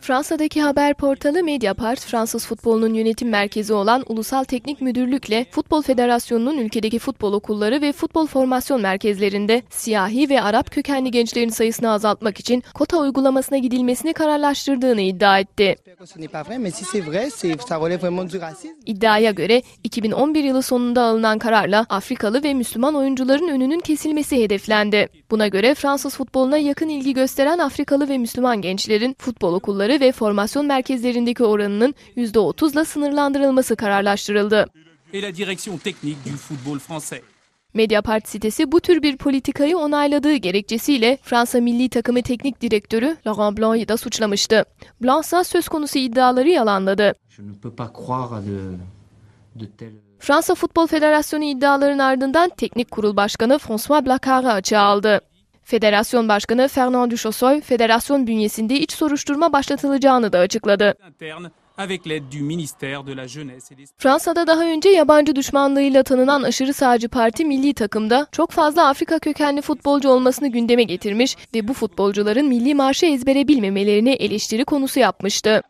Fransa'daki haber portalı Mediapart, Fransız futbolunun yönetim merkezi olan Ulusal Teknik Müdürlük'le Futbol Federasyonu'nun ülkedeki futbol okulları ve futbol formasyon merkezlerinde siyahi ve Arap kökenli gençlerin sayısını azaltmak için kota uygulamasına gidilmesini kararlaştırdığını iddia etti. İddiaya göre 2011 yılı sonunda alınan kararla Afrikalı ve Müslüman oyuncuların önünün kesilmesi hedeflendi. Buna göre Fransız futboluna yakın ilgi gösteren Afrikalı Afrikalı ve Müslüman gençlerin futbol okulları ve formasyon merkezlerindeki oranının %30'la sınırlandırılması kararlaştırıldı. Mediapart sitesi bu tür bir politikayı onayladığı gerekçesiyle Fransa milli takımı teknik direktörü Laurent Blanc'ı da suçlamıştı. Blanc ise söz konusu iddiaları yalanladı. Fransa Futbol Federasyonu iddiaların ardından teknik kurul başkanı François Blancard'ı açığa aldı. Federasyon Başkanı Fernand Duchossoy, federasyon bünyesinde iç soruşturma başlatılacağını da açıkladı. Fransa'da daha önce yabancı düşmanlığıyla tanınan aşırı sağcı parti milli takımda çok fazla Afrika kökenli futbolcu olmasını gündeme getirmiş ve bu futbolcuların milli marşı ezbere bilmemelerini eleştiri konusu yapmıştı.